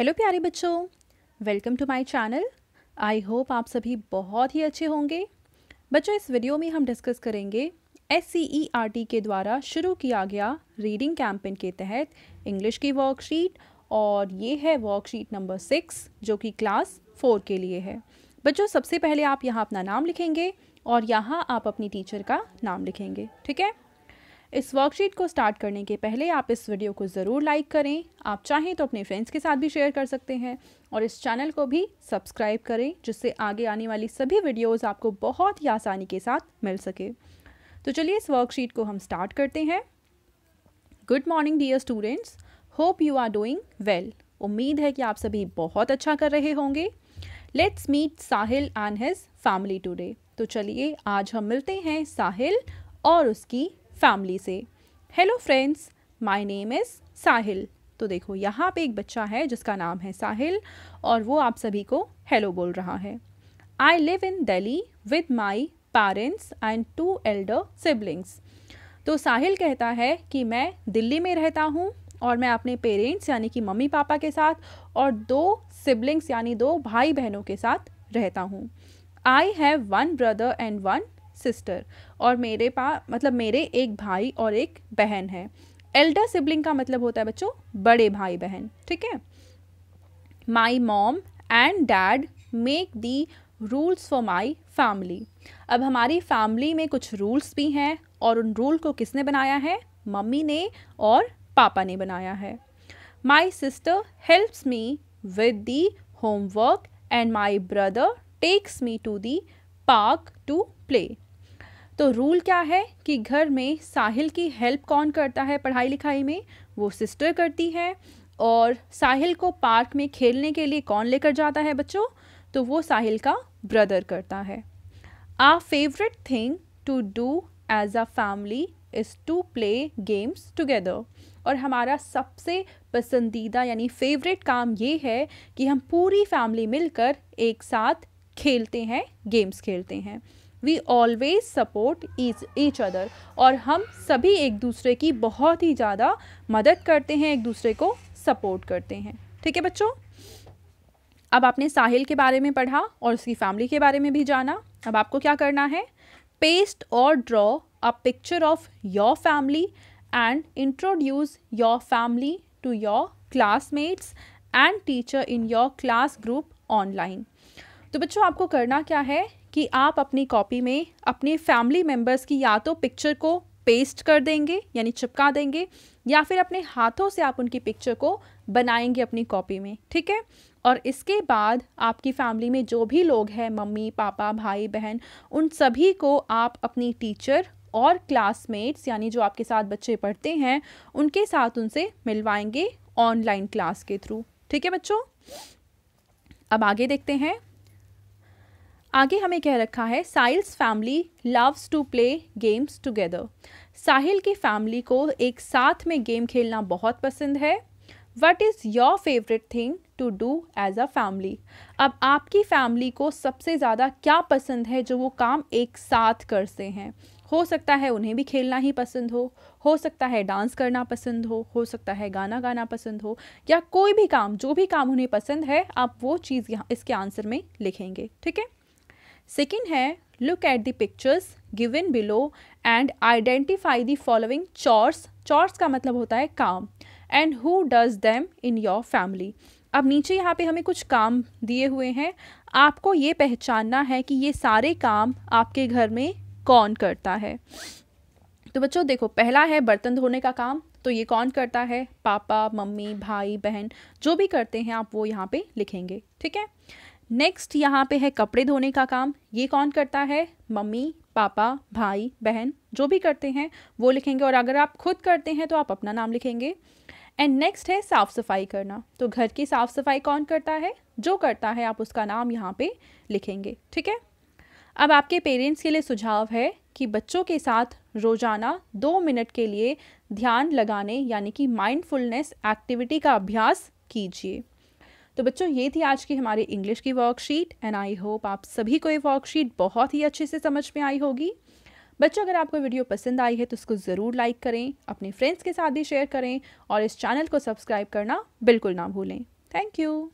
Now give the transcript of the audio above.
hello प्यारे बच्चों welcome to my channel I hope आप सभी बहुत ही अच्छे होंगे बच्चों इस वीडियो में हम डिस्कस करेंगे S C E R T के द्वारा शुरू किया गया रीडिंग कैंपेन के तहत इंग्लिश की वर्कशीट और ये है वर्कशीट नंबर सिक्स जो कि क्लास फोर के लिए है बच्चों सबसे पहले आप यहाँ अपना नाम लिखेंगे और यहाँ आप अपनी टीचर का नाम लिखेंगे ठीक है इस वर्कशीट को स्टार्ट करने के पहले आप इस वीडियो को ज़रूर लाइक करें आप चाहें तो अपने फ्रेंड्स के साथ भी शेयर कर सकते हैं और इस चैनल को भी सब्सक्राइब करें जिससे आगे आने वाली सभी वीडियोज़ आपको बहुत ही आसानी के साथ मिल सके तो चलिए इस वर्कशीट को हम स्टार्ट करते हैं good morning dear students hope you are doing well उम्मीद है कि आप सभी बहुत अच्छा कर रहे होंगे let's meet Sahil and his family today तो चलिए आज हम मिलते हैं साहिल और उसकी फैमिली से hello friends my name is Sahil तो देखो यहाँ पे एक बच्चा है जिसका नाम है साहिल और वो आप सभी को हेलो बोल रहा है I live in Delhi with my parents and two elder siblings तो साहिल कहता है कि मैं दिल्ली में रहता हूँ और मैं अपने पेरेंट्स यानी कि मम्मी पापा के साथ और दो सिबलिंग्स यानी दो भाई बहनों के साथ रहता हूँ I have one brother and one sister और मेरे पास मतलब मेरे एक भाई और एक बहन है एल्डर सिबलिंग का मतलब होता है बच्चों बड़े भाई बहन ठीक है my mom and dad make the rules for my family अब हमारी फैमिली में कुछ रूल्स भी हैं और उन रूल को किसने बनाया है मम्मी ने और पापा ने बनाया है my sister helps me with the homework and my brother takes me to the park to play तो रूल क्या है कि घर में साहिल की हेल्प कौन करता है पढ़ाई लिखाई में वो सिस्टर करती है और साहिल को पार्क में खेलने के लिए कौन लेकर जाता है बच्चों तो वो साहिल का ब्रदर करता है our favourite thing to do as a family is to play games together और हमारा सबसे पसंदीदा यानी फेवरेट काम ये है कि हम पूरी फैमिली मिलकर एक साथ खेलते हैं गेम्स खेलते हैं we always support each other और हम सभी एक दूसरे की बहुत ही ज़्यादा मदद करते हैं एक दूसरे को सपोर्ट करते हैं ठीक है बच्चों अब आपने साहिल के बारे में पढ़ा और उसकी फैमिली के बारे में भी जाना अब आपको क्या करना है पेस्ट और draw a picture of your family and introduce your family to your classmates and teacher in your class group online तो बच्चों आपको करना क्या है कि आप अपनी कॉपी में अपने फैमिली मेम्बर्स की या तो पिक्चर को पेस्ट कर देंगे यानी चिपका देंगे या फिर अपने हाथों से आप उनकी पिक्चर को बनाएंगे अपनी कॉपी में ठीक है और इसके बाद आपकी फैमिली में जो भी लोग हैं मम्मी पापा भाई बहन उन सभी को आप अपनी टीचर और क्लासमेट्स यानी जो आपके साथ बच्चे पढ़ते हैं उनके साथ उनसे मिलवाएंगे ऑनलाइन क्लास के थ्रू ठीक है बच्चों अब आगे देखते हैं आगे हमें कह रखा है Sahil's family loves to play games together Sahil की फैमिली को एक साथ में गेम खेलना बहुत पसंद है what is your favourite thing to do as a family अब आपकी फैमिली को सबसे ज़्यादा क्या पसंद है जो वो काम एक साथ करते हैं हो सकता है उन्हें भी खेलना ही पसंद हो हो सकता है डांस करना पसंद हो हो सकता है गाना गाना पसंद हो या कोई भी काम जो भी काम उन्हें पसंद है आप वो चीज़ यहाँ इसके आंसर में लिखेंगे ठीक है सेकेंड है look at the pictures in below and identify the following chores chores का मतलब होता है काम and who does them in your family अब नीचे यहाँ पे हमें कुछ काम दिए हुए हैं आपको ये पहचानना है कि ये सारे काम आपके घर में कौन करता है तो बच्चों देखो पहला है बर्तन धोने का काम तो ये कौन करता है पापा मम्मी भाई बहन जो भी करते हैं आप वो यहाँ पे लिखेंगे ठीक है नेक्स्ट यहाँ पे है कपड़े धोने का काम ये कौन करता है मम्मी पापा भाई बहन जो भी करते हैं वो लिखेंगे और अगर आप खुद करते हैं तो आप अपना नाम लिखेंगे एंड नेक्स्ट है साफ़ सफाई करना तो घर की साफ़ सफाई कौन करता है जो करता है आप उसका नाम यहाँ पे लिखेंगे ठीक है अब आपके पेरेंट्स के लिए सुझाव है कि बच्चों के साथ रोज़ाना दो मिनट के लिए ध्यान लगाने यानी कि माइंडफुलनेस एक्टिविटी का अभ्यास कीजिए तो बच्चों ये थी आज की हमारी इंग्लिश की वर्कशीट एंड आई होप आप सभी को ये वर्कशीट बहुत ही अच्छे से समझ में आई होगी बच्चों अगर आपको वीडियो पसंद आई है तो उसको ज़रूर लाइक करें अपने फ्रेंड्स के साथ भी शेयर करें और इस चैनल को सब्सक्राइब करना बिल्कुल ना भूलें थैंक यू